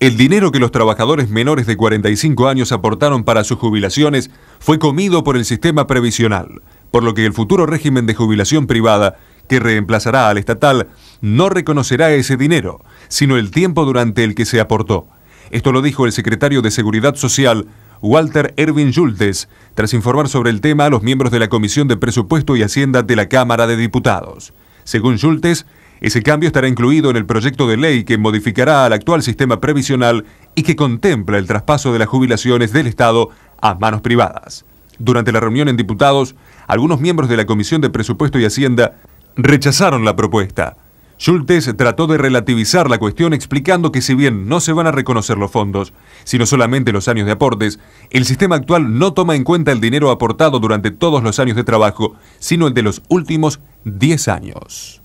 El dinero que los trabajadores menores de 45 años aportaron para sus jubilaciones fue comido por el sistema previsional, por lo que el futuro régimen de jubilación privada, que reemplazará al estatal, no reconocerá ese dinero, sino el tiempo durante el que se aportó. Esto lo dijo el secretario de Seguridad Social, Walter Erwin Yultes, tras informar sobre el tema a los miembros de la Comisión de Presupuesto y Hacienda de la Cámara de Diputados. Según Yultes... Ese cambio estará incluido en el proyecto de ley que modificará al actual sistema previsional y que contempla el traspaso de las jubilaciones del Estado a manos privadas. Durante la reunión en diputados, algunos miembros de la Comisión de Presupuesto y Hacienda rechazaron la propuesta. Schultes trató de relativizar la cuestión explicando que si bien no se van a reconocer los fondos, sino solamente los años de aportes, el sistema actual no toma en cuenta el dinero aportado durante todos los años de trabajo, sino el de los últimos 10 años.